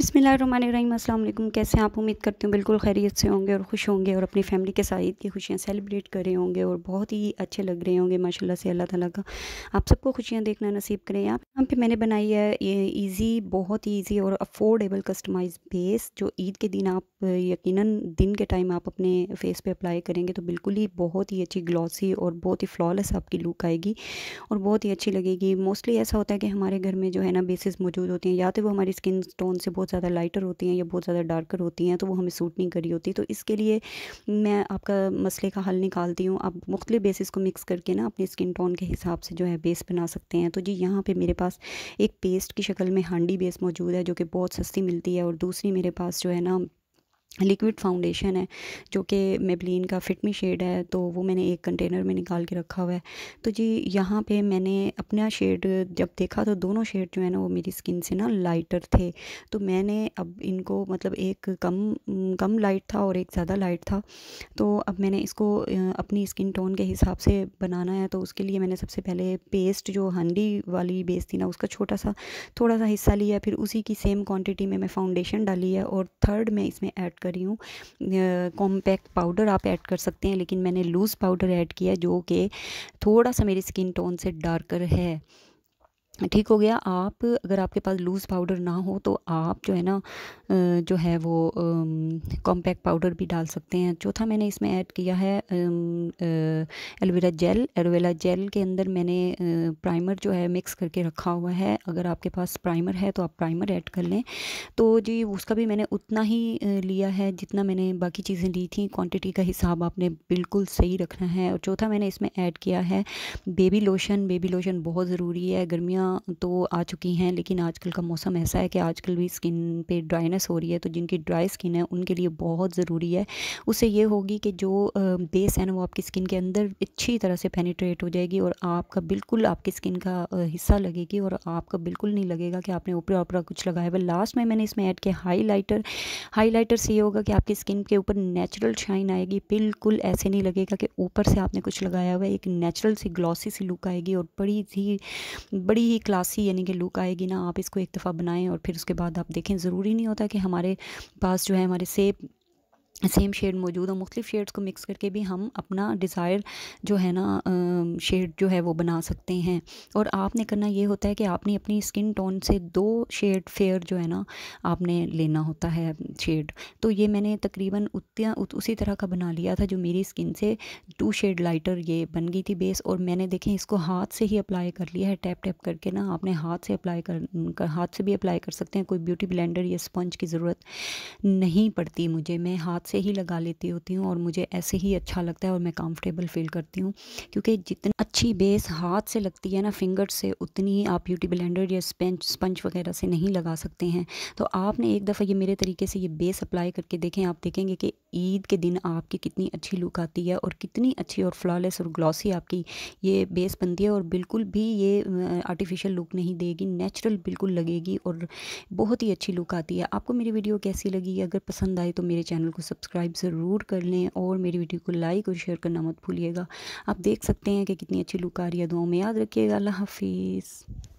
बसमिल कैसे हैं आप उम्मीद करते हूँ बिल्कुल खैरियत से होंगे और खुश होंगे और अपनी फैमिली के साथ ईद की खुशियाँ सेलिब्रेट कर रहे होंगे और बहुत ही अच्छे लग रहे होंगे माशाल्लाह से अल्लाह ताला का आप सबको खुशियाँ देखना नसीब करें आप यहाँ पे मैंने बनाई है ये ईज़ी बहुत ही ईजी और अफोर्डेबल कस्टमाइज बेस जो ईद के दिन आप यकीन दिन के टाइम आप अपने फेस पर अप्लाई करेंगे तो बिल्कुल ही बहुत ही अच्छी ग्लॉसी और बहुत ही फ्लॉलेस आपकी लुक आएगी और बहुत ही अच्छी लगेगी मोस्टली ऐसा होता है कि हमारे घर में जो है ना बेसिस मौजूद होती हैं या तो वो हमारी स्किन टोन से बहुत बहुत ज़्यादा लाइटर होती हैं या बहुत ज़्यादा डार्कर होती हैं तो वो हमें सूट नहीं करी होती तो इसके लिए मैं आपका मसले का हल निकालती हूँ आप मुख्तलि बेसिस को मिक्स करके ना अपने स्किन टोन के हिसाब से जो है बेस बना सकते हैं तो जी यहाँ पर मेरे पास एक पेस्ट की शक्ल में हांडी बेस मौजूद है जो कि बहुत सस्ती मिलती है और दूसरी मेरे पास जो है ना लिक्विड फाउंडेशन है जो कि मेबलिन का फिटमी शेड है तो वो मैंने एक कंटेनर में निकाल के रखा हुआ है तो जी यहाँ पे मैंने अपना शेड जब देखा तो दोनों शेड जो है ना वो मेरी स्किन से ना लाइटर थे तो मैंने अब इनको मतलब एक कम कम लाइट था और एक ज़्यादा लाइट था तो अब मैंने इसको अपनी स्किन टोन के हिसाब से बनाना है तो उसके लिए मैंने सबसे पहले पेस्ट जो हंडी वाली बेस थी ना उसका छोटा सा थोड़ा सा हिस्सा लिया फिर उसी की सेम क्वान्टिटी में मैं फाउंडेशन डाली है और थर्ड में इसमें ऐड कर रही हूँ कॉम्पैक्ट पाउडर आप ऐड कर सकते हैं लेकिन मैंने लूज़ पाउडर ऐड किया जो कि थोड़ा सा मेरी स्किन टोन से डार्कर है ठीक हो गया आप अगर आपके पास लूज़ पाउडर ना हो तो आप जो है ना जो है वो कॉम्पैक्ट पाउडर भी डाल सकते हैं चौथा मैंने इसमें ऐड किया है एलोवेरा जेल एलोवेरा जेल के अंदर मैंने प्राइमर जो है मिक्स करके रखा हुआ है अगर आपके पास प्राइमर है तो आप प्राइमर ऐड कर लें तो जी उसका भी मैंने उतना ही लिया है जितना मैंने बाकी चीज़ें ली थी क्वान्टिटी का हिसाब आपने बिल्कुल सही रखना है और चौथा मैंने इसमें ऐड किया है बेबी लोशन बेबी लोशन बहुत ज़रूरी है गर्मियाँ तो आ चुकी हैं लेकिन आजकल का मौसम ऐसा है कि आजकल भी स्किन पे ड्राइनेस हो रही है तो जिनकी ड्राई स्किन है उनके लिए बहुत ज़रूरी है उससे ये होगी कि जो बेस है ना वो आपकी स्किन के अंदर अच्छी तरह से पेनिट्रेट हो जाएगी और आपका बिल्कुल आपकी स्किन का हिस्सा लगेगी और आपका बिल्कुल नहीं लगेगा कि आपने ऊपर ऊपर कुछ लगाया हुआ लास्ट में मैंने इसमें ऐड किया हाईलाइटर हाईलाइटर से ये होगा कि आपकी स्किन के ऊपर नेचुरल शाइन आएगी बिल्कुल ऐसे नहीं लगेगा कि ऊपर से आपने कुछ लगाया हुआ है एक नेचुरल सी ग्लॉसी सी लुक आएगी और बड़ी ही बड़ी ही ही क्लासी यानी कि लुक आएगी ना आप इसको एक दफ़ा बनाएं और फिर उसके बाद आप देखें ज़रूरी नहीं होता कि हमारे पास जो है हमारे सेब सेम शेड मौजूद है मुख्तलिफ़ शेड्स को मिक्स करके भी हम अपना डिज़ायर जो है ना शेड जो है वो बना सकते हैं और आपने करना ये होता है कि आपने अपनी स्किन टोन से दो शेड फेयर जो है ना आपने लेना होता है शेड तो ये मैंने तकरीबन उतना उत, उसी तरह का बना लिया था जो मेरी स्किन से टू शेड लाइटर ये बन गई थी बेस और मैंने देखें इसको हाथ से ही अप्लाई कर लिया है टैप टैप करके ना आपने हाथ से अप्लाई कर, कर हाथ से भी अप्लाई कर सकते हैं कोई ब्यूटी ब्लेंडर या स्पंज की ज़रूरत नहीं पड़ती मुझे मैं हाथ हाथ से ही लगा लेती होती हूँ और मुझे ऐसे ही अच्छा लगता है और मैं कंफर्टेबल फील करती हूँ क्योंकि जितनी अच्छी बेस हाथ से लगती है ना फिंगर से उतनी ही आप ब्यूटी ब्लेंडर या स्पंच स्पंच वगैरह से नहीं लगा सकते हैं तो आपने एक दफ़ा ये मेरे तरीके से ये बेस अप्लाई करके देखें आप देखेंगे कि ईद के दिन आपकी कितनी अच्छी लुक आती है और कितनी अच्छी और फ्लॉलेस और ग्लॉसी आपकी ये बेस बनती है और बिल्कुल भी ये आर्टिफिशियल लुक नहीं देगी नेचुरल बिल्कुल लगेगी और बहुत ही अच्छी लुक आती है आपको मेरी वीडियो कैसी लगी अगर पसंद आए तो मेरे चैनल को सब्सक्राइब ज़रूर कर लें और मेरी वीडियो को लाइक और शेयर करना मत भूलिएगा आप देख सकते हैं कि कितनी अच्छी लुक आ रही है दुआओं में याद रखिएगा अल्लाह हाफिज़